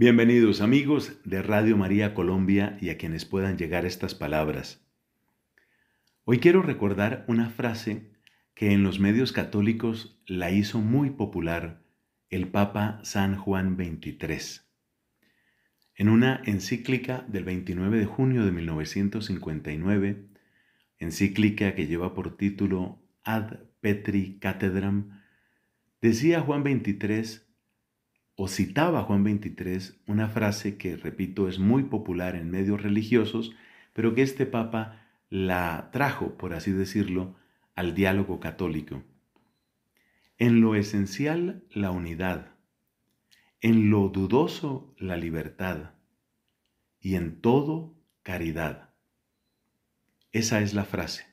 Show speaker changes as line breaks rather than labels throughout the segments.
Bienvenidos amigos de Radio María Colombia y a quienes puedan llegar estas palabras. Hoy quiero recordar una frase que en los medios católicos la hizo muy popular el Papa San Juan XXIII. En una encíclica del 29 de junio de 1959, encíclica que lleva por título Ad Petri Catedram, decía Juan XXIII o citaba Juan 23 una frase que, repito, es muy popular en medios religiosos, pero que este Papa la trajo, por así decirlo, al diálogo católico. En lo esencial, la unidad. En lo dudoso, la libertad. Y en todo, caridad. Esa es la frase.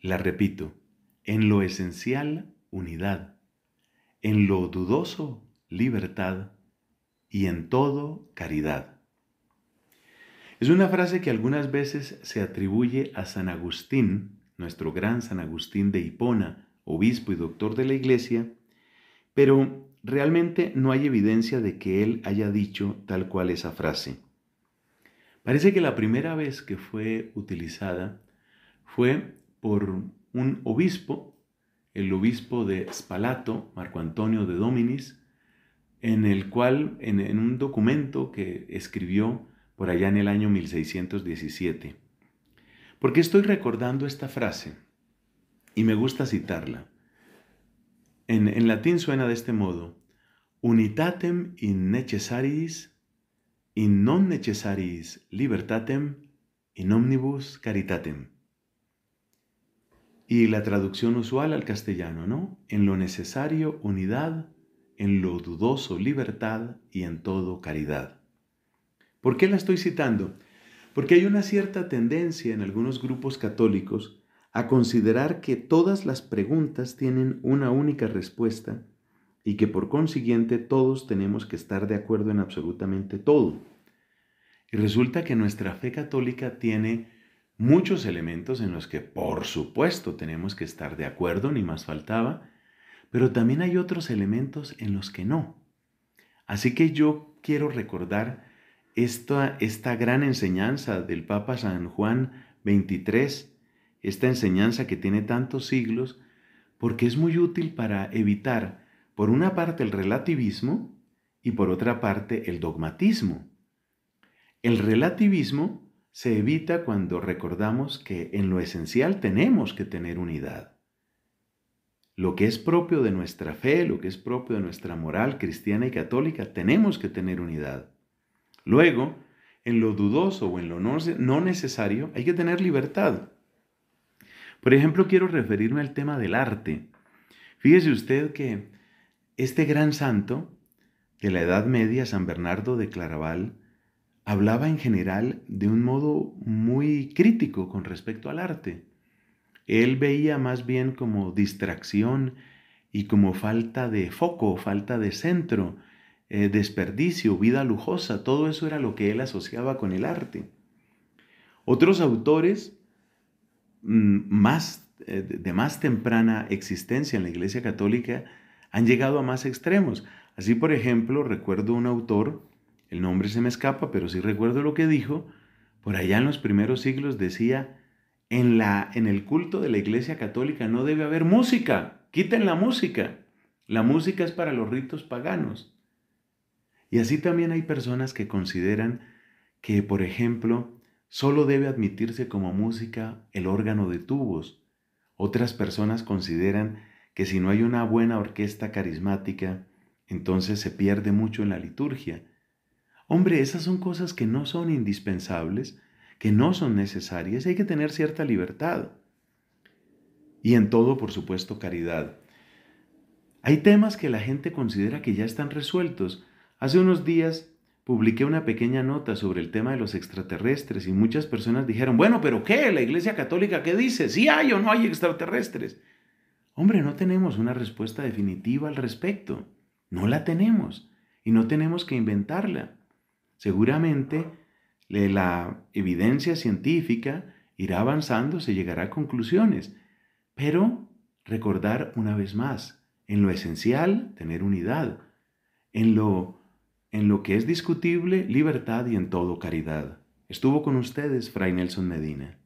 La repito. En lo esencial, unidad. En lo dudoso, libertad y en todo caridad. Es una frase que algunas veces se atribuye a San Agustín, nuestro gran San Agustín de Hipona, obispo y doctor de la Iglesia, pero realmente no hay evidencia de que él haya dicho tal cual esa frase. Parece que la primera vez que fue utilizada fue por un obispo, el obispo de Spalato, Marco Antonio de Dominis, en el cual, en, un documento que escribió por allá en el año 1617. Porque estoy recordando esta frase? Y me gusta citarla. En, latín suena de este modo, unitatem in necessaris, in non necessaris libertatem, in omnibus caritatem. Y la traducción usual al castellano, ¿no? En lo necesario, unidad, en lo dudoso libertad y en todo caridad. ¿Por qué la estoy citando? Porque hay una cierta tendencia en algunos grupos católicos a considerar que todas las preguntas tienen una única respuesta y que por consiguiente todos tenemos que estar de acuerdo en absolutamente todo. Y resulta que nuestra fe católica tiene muchos elementos en los que por supuesto tenemos que estar de acuerdo, ni más faltaba, pero también hay otros elementos en los que no. Así que yo quiero recordar esta, esta gran enseñanza del Papa San Juan XXIII, esta enseñanza que tiene tantos siglos, porque es muy útil para evitar, por una parte, el relativismo y por otra parte, el dogmatismo. El relativismo se evita cuando recordamos que en lo esencial tenemos que tener unidad lo que es propio de nuestra fe, lo que es propio de nuestra moral cristiana y católica, tenemos que tener unidad. Luego, en lo dudoso o en lo no necesario, hay que tener libertad. Por ejemplo, quiero referirme al tema del arte. Fíjese usted que este gran santo de la Edad Media, San Bernardo de Claraval, hablaba en general de un modo muy crítico con respecto al arte. Él veía más bien como distracción y como falta de foco, falta de centro, eh, desperdicio, vida lujosa, todo eso era lo que él asociaba con el arte. Otros autores mm, más, eh, de más temprana existencia en la Iglesia Católica han llegado a más extremos. Así, por ejemplo, recuerdo un autor, el nombre se me escapa, pero sí recuerdo lo que dijo, por allá en los primeros siglos decía, en, la, en el culto de la Iglesia Católica no debe haber música. Quiten la música. La música es para los ritos paganos. Y así también hay personas que consideran que, por ejemplo, solo debe admitirse como música el órgano de tubos. Otras personas consideran que si no hay una buena orquesta carismática, entonces se pierde mucho en la liturgia. Hombre, esas son cosas que no son indispensables, que no son necesarias. Hay que tener cierta libertad. Y en todo, por supuesto, caridad. Hay temas que la gente considera que ya están resueltos. Hace unos días publiqué una pequeña nota sobre el tema de los extraterrestres y muchas personas dijeron, bueno, pero ¿qué? ¿La Iglesia Católica qué dice? ¿Sí hay o no hay extraterrestres? Hombre, no tenemos una respuesta definitiva al respecto. No la tenemos y no tenemos que inventarla. Seguramente la evidencia científica irá avanzando, se llegará a conclusiones. Pero recordar una vez más, en lo esencial, tener unidad, en lo, en lo que es discutible, libertad y en todo caridad. Estuvo con ustedes Fray Nelson Medina.